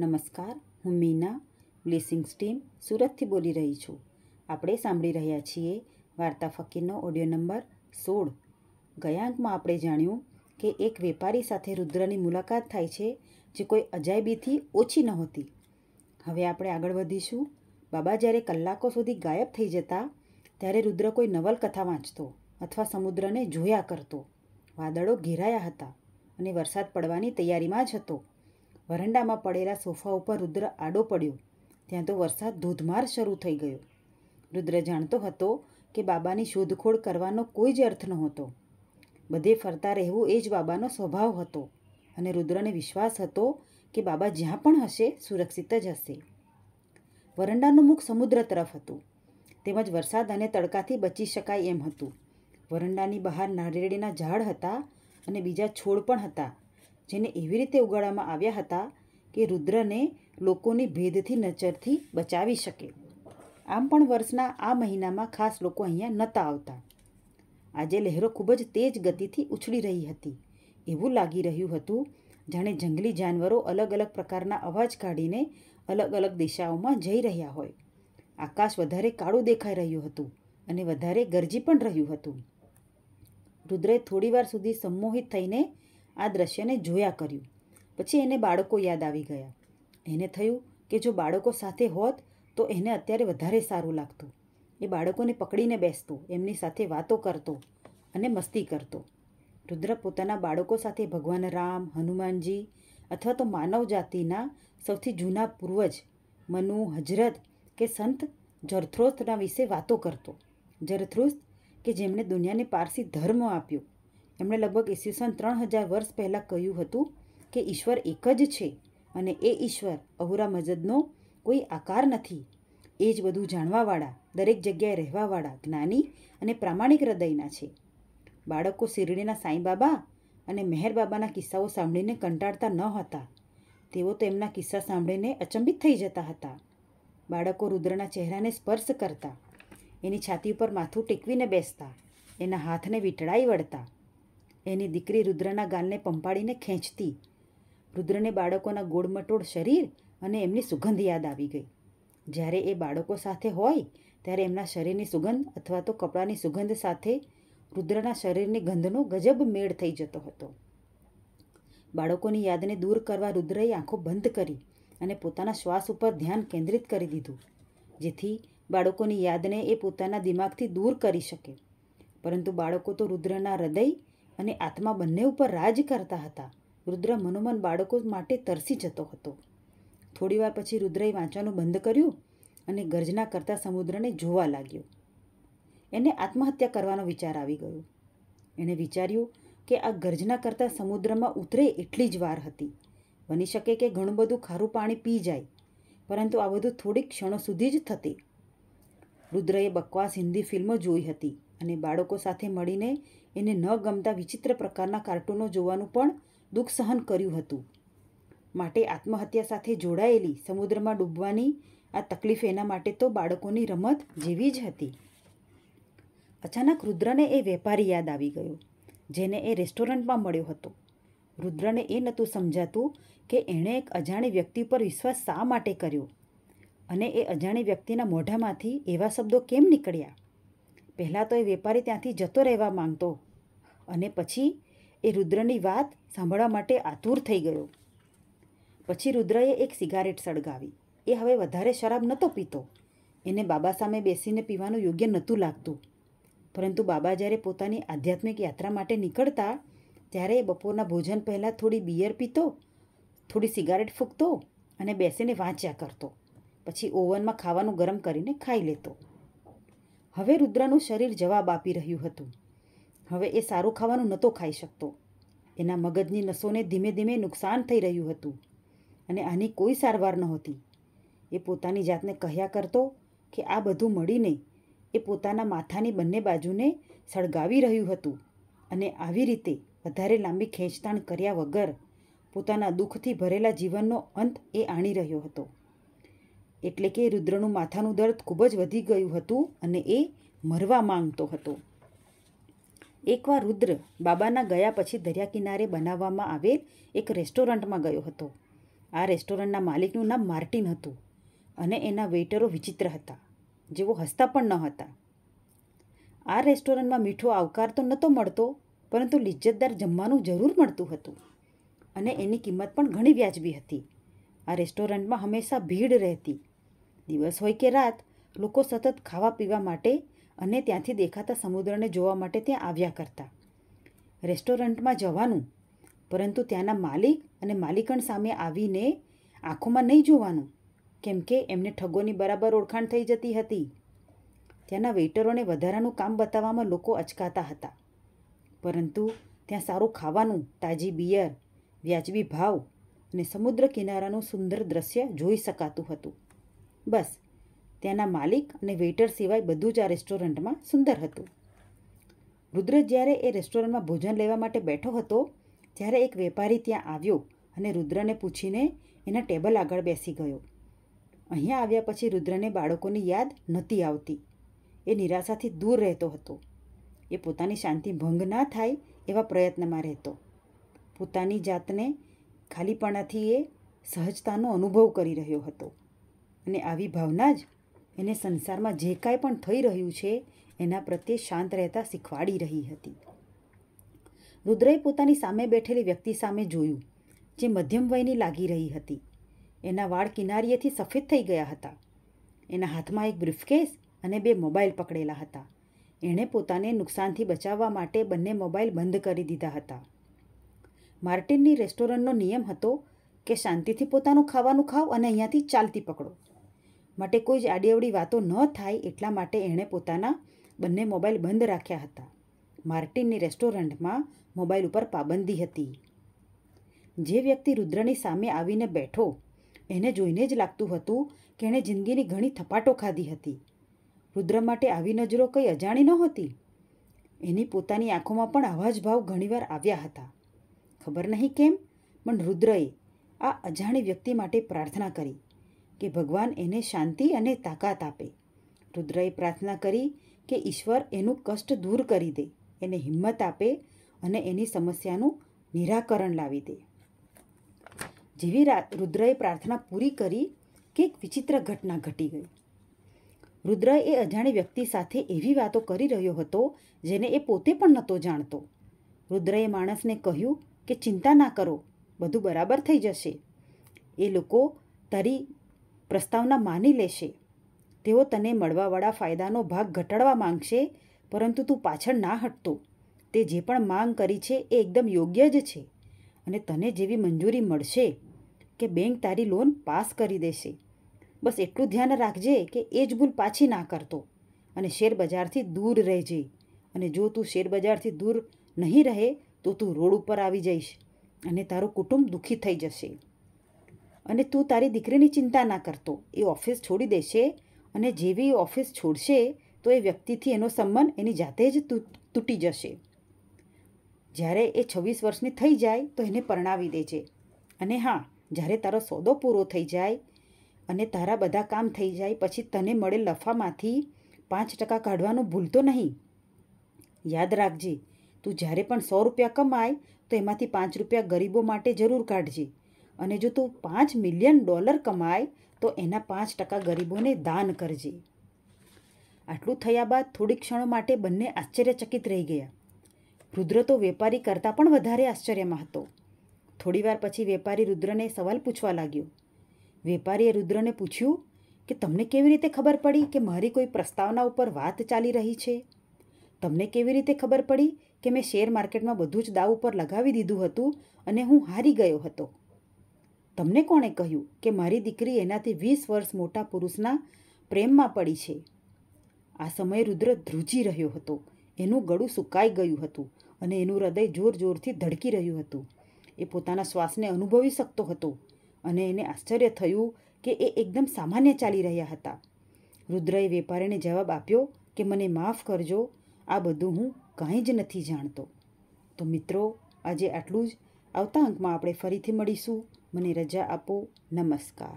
નમસ્કાર હું Meena blessings team સુરતથી બોલી રહી છું આપણે સાંભળી રહ્યા છીએ વાર્તા ફકીરનો ઓડિયો નંબર સોળ ગયાંકમાં આપણે જાણ્યું કે એક વેપારી સાથે રુદ્રની મુલાકાત થાય છે જે કોઈ અજાયબીથી ઓછી નહોતી હવે આપણે આગળ વધીશું બાબા જ્યારે કલાકો સુધી ગાયબ થઈ જતા ત્યારે રુદ્ર કોઈ નવલકથા વાંચતો અથવા સમુદ્રને જોયા કરતો વાદળો ઘેરાયા હતા અને વરસાદ પડવાની તૈયારીમાં જ હતો વરંડામાં પડેલા સોફા ઉપર રુદ્ર આડો પડ્યો ત્યાં તો વરસાદ ધોધમાર શરૂ થઈ ગયો રુદ્ર જાણતો હતો કે બાબાની શોધખોળ કરવાનો કોઈ જ અર્થ નહોતો બધે ફરતા રહેવું એ જ બાબાનો સ્વભાવ હતો અને રુદ્રને વિશ્વાસ હતો કે બાબા જ્યાં પણ હશે સુરક્ષિત જ હશે વરંડાનું મુખ સમુદ્ર તરફ હતું તેમજ વરસાદ અને તડકાથી બચી શકાય એમ હતું વરંડાની બહાર નારિયેળીના ઝાડ હતા અને બીજા છોડ પણ હતા જેને એવી રીતે ઉગાડવામાં આવ્યા હતા કે રુદ્રને લોકોની ભેદથી નજરથી બચાવી શકે આમ પણ વર્ષના આ મહિનામાં ખાસ લોકો અહીંયા નહોતા આવતા આજે લહેરો ખૂબ જ તેજ ગતિથી ઉછળી રહી હતી એવું લાગી રહ્યું હતું જાણે જંગલી જાનવરો અલગ અલગ પ્રકારના અવાજ કાઢીને અલગ અલગ દિશાઓમાં જઈ રહ્યા હોય આકાશ વધારે કાળું દેખાઈ રહ્યું હતું અને વધારે ગરજી પણ રહ્યું હતું રુદ્રે થોડીવાર સુધી સંમોહિત થઈને આ દ્રશ્યને જોયા કર્યું પછી એને બાળકો યાદ આવી ગયા એને થયું કે જો બાળકો સાથે હોત તો એને અત્યારે વધારે સારું લાગતું એ બાળકોને પકડીને બેસતો એમની સાથે વાતો કરતો અને મસ્તી કરતો રુદ્ર પોતાના બાળકો સાથે ભગવાન રામ હનુમાનજી અથવા તો માનવ જાતિના સૌથી જૂના પૂર્વજ મનુ હજરત કે સંત જરથ્રોસ્તના વિશે વાતો કરતો જરથ્રુસ્ત કે જેમણે દુનિયાને પારસી ધર્મ આપ્યો એમણે લગભગ ઈસવીસન ત્રણ હજાર વર્ષ પહેલાં કહ્યું હતું કે ઈશ્વર એક જ છે અને એ ઈશ્વર અહુરા મજદનો કોઈ આકાર નથી એ જ બધું જાણવાવાળા દરેક જગ્યાએ રહેવાવાળા જ્ઞાની અને પ્રામાણિક હૃદયના છે બાળકો શિરડીના સાંઈબાબા અને મહેરબાબાના કિસ્સાઓ સાંભળીને કંટાળતા ન હતા તેઓ તો એમના કિસ્સા સાંભળીને અચંબિત થઈ જતા હતા બાળકો રુદ્રના ચહેરાને સ્પર્શ કરતા એની છાતી ઉપર માથું ટેકવીને બેસતા એના હાથને વીંટળાઈ વળતા એની દીકરી રુદ્રના ગાલને પંપાળીને ખેંચતી રુદ્રને બાળકોના ગોળમટોળ શરીર અને એમની સુગંધ યાદ આવી ગઈ જ્યારે એ બાળકો સાથે હોય ત્યારે એમના શરીરની સુગંધ અથવા તો કપડાની સુગંધ સાથે રુદ્રના શરીરની ગંધનો ગજબ મેળ થઈ જતો હતો બાળકોની યાદને દૂર કરવા રુદ્રએ આંખો બંધ કરી અને પોતાના શ્વાસ ઉપર ધ્યાન કેન્દ્રિત કરી દીધું જેથી બાળકોની યાદને એ પોતાના દિમાગથી દૂર કરી શકે પરંતુ બાળકો તો રુદ્રના હૃદય અને આત્મા બંને ઉપર રાજ કરતા હતા રુદ્ર મનોમન બાળકો માટે તરસી જતો હતો થોડીવાર પછી રુદ્રએ વાંચવાનું બંધ કર્યું અને ગર્જના કરતા સમુદ્રને જોવા લાગ્યો એને આત્મહત્યા કરવાનો વિચાર આવી ગયો એણે વિચાર્યું કે આ ગર્જના કરતા સમુદ્રમાં ઉતરે એટલી જ વાર હતી બની શકે કે ઘણું બધું ખારું પાણી પી જાય પરંતુ આ બધું થોડીક ક્ષણો સુધી જ થતી રુદ્રએ બકવાસ હિન્દી ફિલ્મો જોઈ હતી અને બાળકો સાથે મળીને એને ન ગમતા વિચિત્ર પ્રકારના કાર્ટૂનો જોવાનું પણ દુઃખ સહન કર્યું હતું માટે આત્મહત્યા સાથે જોડાયેલી સમુદ્રમાં ડૂબવાની આ તકલીફ એના માટે તો બાળકોની રમત જેવી જ હતી અચાનક રુદ્રને એ વેપારી યાદ આવી ગયો જેને એ રેસ્ટોરન્ટમાં મળ્યો હતો રુદ્રને એ નહોતું સમજાતું કે એણે એક અજાણી વ્યક્તિ પર વિશ્વાસ શા માટે કર્યો અને એ અજાણી વ્યક્તિના મોઢામાંથી એવા શબ્દો કેમ નીકળ્યા પહેલાં તો એ વેપારી ત્યાંથી જતો રહેવા માંગતો અને પછી એ રુદ્રની વાત સાંભળવા માટે આતુર થઈ ગયો પછી રુદ્રએ એક સિગારેટ સળગાવી એ હવે વધારે શરાબ નહોતો પીતો એને બાબા સામે બેસીને પીવાનું યોગ્ય નહોતું લાગતું પરંતુ બાબા જ્યારે પોતાની આધ્યાત્મિક યાત્રા માટે નીકળતા ત્યારે એ બપોરના ભોજન પહેલાં થોડી બિયર પીતો થોડી સિગારેટ ફૂંકતો અને બેસીને વાંચ્યા કરતો પછી ઓવનમાં ખાવાનું ગરમ કરીને ખાઈ લેતો હવે રુદ્રનું શરીર જવાબ આપી રહ્યું હતું હવે એ સારું ખાવાનું નહોતો ખાઈ શકતો એના મગજની નસોને ધીમે ધીમે નુકસાન થઈ રહ્યું હતું અને આની કોઈ સારવાર નહોતી એ પોતાની જાતને કહ્યા કરતો કે આ બધું મળીને એ પોતાના માથાની બંને બાજુને સળગાવી રહ્યું હતું અને આવી રીતે વધારે લાંબી ખેંચતાણ કર્યા વગર પોતાના દુઃખથી ભરેલા જીવનનો અંત એ આણી રહ્યો હતો એટલે કે રુદ્રનું માથાનું દર્દ ખૂબ જ વધી ગયું હતું અને એ મરવા માંગતો હતો એકવાર રુદ્ર બાબાના ગયા પછી દરિયા કિનારે બનાવવામાં આવેલ એક રેસ્ટોરન્ટમાં ગયો હતો આ રેસ્ટોરન્ટના માલિકનું નામ માર્ટિન હતું અને એના વેઇટરો વિચિત્ર હતા જેઓ હસતા પણ ન હતા આ રેસ્ટોરન્ટમાં મીઠો આવકાર તો નહોતો મળતો પરંતુ લિજ્જતદાર જમવાનું જરૂર મળતું હતું અને એની કિંમત પણ ઘણી વ્યાજબી હતી આ રેસ્ટોરન્ટમાં હંમેશા ભીડ રહેતી દિવસ હોય કે રાત લોકો સતત ખાવા પીવા માટે અને ત્યાંથી દેખાતા સમુદ્રને જોવા માટે ત્યાં આવ્યા કરતા રેસ્ટોરન્ટમાં જવાનું પરંતુ ત્યાંના માલિક અને માલિકણ સામે આવીને આંખોમાં નહીં જોવાનું કેમ કે એમને ઠગોની બરાબર ઓળખાણ થઈ જતી હતી ત્યાંના વેઇટરોને વધારાનું કામ બતાવવામાં લોકો અચકાતા હતા પરંતુ ત્યાં સારું ખાવાનું તાજી બિયર વ્યાજબી ભાવ ને સમુદ્ર કિનારાનું સુંદર દ્રશ્ય જોઈ શકાતું હતું બસ ત્યાંના માલિક અને વેઇટર સિવાય બધું જ આ રેસ્ટોરન્ટમાં સુંદર હતું રુદ્ર જ્યારે એ રેસ્ટોરન્ટમાં ભોજન લેવા માટે બેઠો હતો ત્યારે એક વેપારી ત્યાં આવ્યો અને રુદ્રને પૂછીને એના ટેબલ આગળ બેસી ગયો અહીંયા આવ્યા પછી રુદ્રને બાળકોની યાદ નહોતી આવતી એ નિરાશાથી દૂર રહેતો હતો એ પોતાની શાંતિ ભંગ ના થાય એવા પ્રયત્નમાં રહેતો પોતાની જાતને ખાલીપણાથી એ સહજતાનો અનુભવ કરી રહ્યો હતો અને આવી ભાવના જ એને સંસારમાં જે કાંઈ પણ થઈ રહ્યું છે એના પ્રત્યે શાંત રહેતા શીખવાડી રહી હતી રુદ્રએ પોતાની સામે બેઠેલી વ્યક્તિ સામે જોયું જે મધ્યમ વયની લાગી રહી હતી એના વાળ કિનારીએથી સફેદ થઈ ગયા હતા એના હાથમાં એક બ્રીફકેસ અને બે મોબાઈલ પકડેલા હતા એણે પોતાને નુકસાનથી બચાવવા માટે બંને મોબાઈલ બંધ કરી દીધા હતા માર્ટિનની રેસ્ટોરન્ટનો નિયમ હતો કે શાંતિથી પોતાનું ખાવાનું ખાવ અને અહીંયાથી ચાલતી પકડો માટે કોઈ જ આડીઅવડી વાતો ન થાય એટલા માટે એણે પોતાના બંને મોબાઈલ બંધ રાખ્યા હતા માર્ટિનની રેસ્ટોરન્ટમાં મોબાઈલ ઉપર પાબંદી હતી જે વ્યક્તિ રુદ્રની સામે આવીને બેઠો એને જોઈને જ લાગતું હતું કે એણે જિંદગીની ઘણી થપાટો ખાધી હતી રુદ્ર માટે આવી નજરો કંઈ અજાણી નહોતી એની પોતાની આંખોમાં પણ આવા જ ભાવ ઘણીવાર આવ્યા હતા ખબર નહીં કેમ પણ રુદ્રએ આ અજાણી વ્યક્તિ માટે પ્રાર્થના કરી કે ભગવાન એને શાંતિ અને તાકાત આપે રુદ્રએ પ્રાર્થના કરી કે ઈશ્વર એનું કષ્ટ દૂર કરી દે એને હિંમત આપે અને એની સમસ્યાનું નિરાકરણ લાવી દે જેવી રુદ્રએ પ્રાર્થના પૂરી કરી કે એક વિચિત્ર ઘટના ઘટી ગઈ રુદ્ર એ અજાણી વ્યક્તિ સાથે એવી વાતો કરી રહ્યો હતો જેને એ પોતે પણ નહોતો જાણતો રુદ્રએ માણસને કહ્યું કે ચિંતા ના કરો બધું બરાબર થઈ જશે એ લોકો તારી પ્રસ્તાવના માની લેશે તેઓ તને મળવાવાળા ફાયદાનો ભાગ ઘટાડવા માંગશે પરંતુ તું પાછળ ના હટતો તે જે પણ માંગ કરી છે એ એકદમ યોગ્ય જ છે અને તને જેવી મંજૂરી મળશે કે બેંક તારી લોન પાસ કરી દેશે બસ એટલું ધ્યાન રાખજે કે એ જ ભૂલ પાછી ના કરતો અને શેરબજારથી દૂર રહેજે અને જો તું શેરબજારથી દૂર નહીં રહે તો તું રોડ ઉપર આવી જઈશ અને તારું કુટુંબ દુઃખી થઈ જશે અને તું તારી દીકરીની ચિંતા ના કરતો એ ઓફિસ છોડી દેશે અને જેવી ઓફિસ છોડશે તો એ વ્યક્તિથી એનો સંબંધ એની જાતે જ તૂટી જશે જ્યારે એ છવ્વીસ વર્ષની થઈ જાય તો એને પરણાવી દેજે અને હા જ્યારે તારો સોદો પૂરો થઈ જાય અને તારા બધા કામ થઈ જાય પછી તને મળેલ લફામાંથી પાંચ ટકા કાઢવાનું ભૂલતો નહીં યાદ રાખજે તું જ્યારે પણ સો રૂપિયા કમાય તો એમાંથી પાંચ રૂપિયા ગરીબો માટે જરૂર કાઢજે અને જો તું પાંચ મિલિયન ડોલર કમાય તો એના પાંચ ટકા ગરીબોને દાન કરજે આટલું થયા બાદ થોડી ક્ષણો માટે બંને આશ્ચર્યચકિત રહી ગયા રુદ્ર તો વેપારી કરતાં પણ વધારે આશ્ચર્યમાં હતો થોડીવાર પછી વેપારી રુદ્રને સવાલ પૂછવા લાગ્યો વેપારીએ રુદ્રને પૂછ્યું કે તમને કેવી રીતે ખબર પડી કે મારી કોઈ પ્રસ્તાવના ઉપર વાત ચાલી રહી છે તમને કેવી રીતે ખબર પડી કે મેં શેર માર્કેટમાં બધું જ દાવ ઉપર લગાવી દીધું હતું અને હું હારી ગયો હતો તમને કોણે કહ્યું કે મારી દીકરી એનાથી વીસ વર્ષ મોટા પુરુષના પ્રેમમાં પડી છે આ સમયે રુદ્ર ધ્રુજી રહ્યો હતો એનું ગળું સુકાઈ ગયું હતું અને એનું હૃદય જોર જોરથી ધડકી રહ્યું હતું એ પોતાના શ્વાસને અનુભવી શકતો હતો અને એને આશ્ચર્ય થયું કે એ એકદમ સામાન્ય ચાલી રહ્યા હતા રુદ્રએ વેપારીને જવાબ આપ્યો કે મને માફ કરજો આ બધું હું કાંઈ જ નથી જાણતો તો મિત્રો આજે આટલું જ આવતા અંકમાં આપણે ફરીથી મળીશું મને રજા આપો નમસ્કાર